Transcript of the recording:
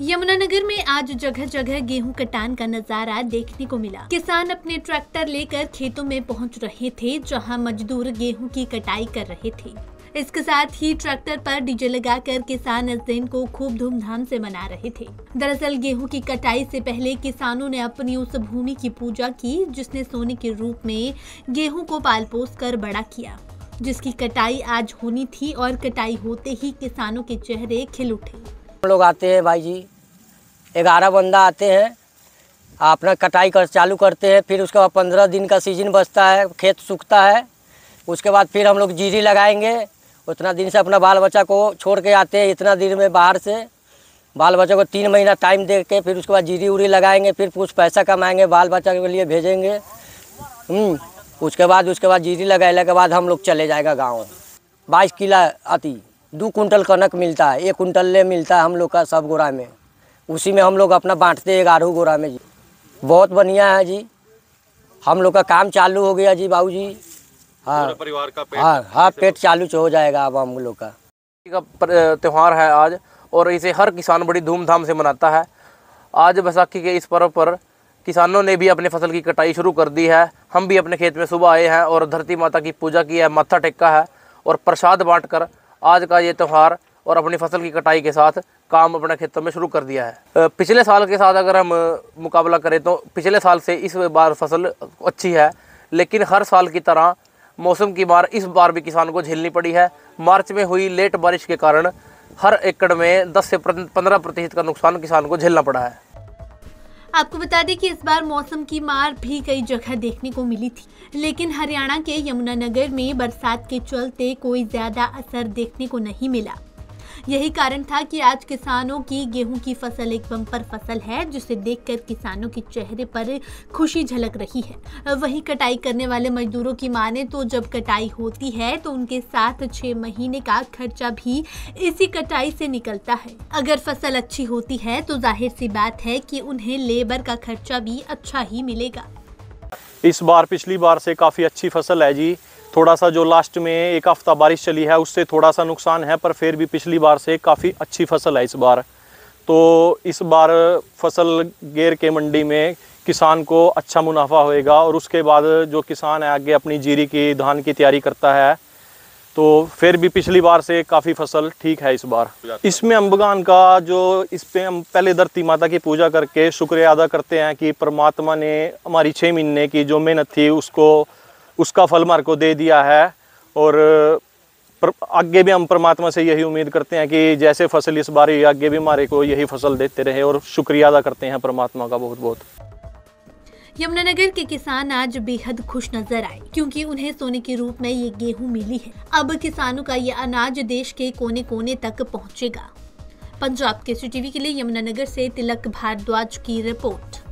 यमुनानगर में आज जगह जगह गेहूं कटान का नजारा देखने को मिला किसान अपने ट्रैक्टर लेकर खेतों में पहुंच रहे थे जहां मजदूर गेहूं की कटाई कर रहे थे इसके साथ ही ट्रैक्टर पर डीजे लगाकर किसान इस दिन को खूब धूमधाम से मना रहे थे दरअसल गेहूं की कटाई से पहले किसानों ने अपनी उस भूमि की पूजा की जिसने सोने के रूप में गेहूं को पालपोस कर बड़ा किया जिसकी कटाई आज होनी थी और कटाई होते ही किसानों के चेहरे खिल उठे लोग आते हैं भाई जी ग्यारह बंदा आते हैं अपना कटाई कर चालू करते हैं फिर उसके बाद पंद्रह दिन का सीजन बचता है खेत सूखता है उसके बाद फिर हम लोग जीरी लगाएंगे उतना दिन से अपना बाल बच्चा को छोड़ के आते हैं इतना दिन में बाहर से बाल बच्चा को तीन महीना टाइम दे के फिर उसके बाद जीरी उरी लगाएंगे फिर कुछ पैसा कमाएंगे बाल बच्चा के लिए भेजेंगे हम्म, उसके बाद उसके बाद जीरी लगाने के बाद हम लोग चले जाएगा गाँव बाईस किला अति दो कुंटल कनक मिलता है एक कुंटल ले मिलता है हम लोग का सब गोरा में उसी में हम लोग अपना बांटते हैं गारू गोरा में जी बहुत बढ़िया है जी हम लोग का काम चालू हो गया जी बाबू जी हाँ परिवार का पेट हाँ हाँ पेट चालू हो जाएगा अब हम लोग का त्यौहार है आज और इसे हर किसान बड़ी धूमधाम से मनाता है आज बैसाखी के इस पर्व पर किसानों ने भी अपने फसल की कटाई शुरू कर दी है हम भी अपने खेत में सुबह आए हैं और धरती माता की पूजा की है मत्था टेका है और प्रसाद बांटकर आज का ये त्यौहार और अपनी फसल की कटाई के साथ काम अपने खेतों में शुरू कर दिया है पिछले साल के साथ अगर हम मुकाबला करें तो पिछले साल से इस बार फसल अच्छी है लेकिन हर साल की तरह मौसम की मार इस बार भी किसान को झेलनी पड़ी है मार्च में हुई लेट बारिश के कारण हर एकड़ में 10 से 15 प्रतिशत का नुकसान किसान को झेलना पड़ा है आपको बता दें कि इस बार मौसम की मार भी कई जगह देखने को मिली थी लेकिन हरियाणा के यमुनानगर में बरसात के चलते कोई ज्यादा असर देखने को नहीं मिला यही कारण था कि आज किसानों की गेहूं की फसल एक बम्पर फसल है जिसे देखकर किसानों के चेहरे पर खुशी झलक रही है वही कटाई करने वाले मजदूरों की माने तो जब कटाई होती है तो उनके साथ छह महीने का खर्चा भी इसी कटाई से निकलता है अगर फसल अच्छी होती है तो जाहिर सी बात है कि उन्हें लेबर का खर्चा भी अच्छा ही मिलेगा इस बार पिछली बार से काफ़ी अच्छी फसल है जी थोड़ा सा जो लास्ट में एक हफ्ता बारिश चली है उससे थोड़ा सा नुकसान है पर फिर भी पिछली बार से काफ़ी अच्छी फसल है इस बार तो इस बार फसल गेर के मंडी में किसान को अच्छा मुनाफा होएगा और उसके बाद जो किसान है आगे अपनी जीरी की धान की तैयारी करता है तो फिर भी पिछली बार से काफ़ी फसल ठीक है इस बार इसमें अम्बगान का जो इस पर हम पहले धरती माता की पूजा करके शुक्रिया अदा करते हैं कि परमात्मा ने हमारी छः महीने की जो मेहनत थी उसको उसका फल मार को दे दिया है और पर आगे भी हम परमात्मा से यही उम्मीद करते हैं कि जैसे फसल इस बार आगे भी हमारे को यही फसल देते रहे और शुक्रिया अदा करते हैं परमात्मा का बहुत बहुत यमुनानगर के किसान आज बेहद खुश नजर आए क्योंकि उन्हें सोने के रूप में ये गेहूं मिली है अब किसानों का ये अनाज देश के कोने कोने तक पहुंचेगा पंजाब के सी टीवी के लिए यमुनानगर से तिलक भारद्वाज की रिपोर्ट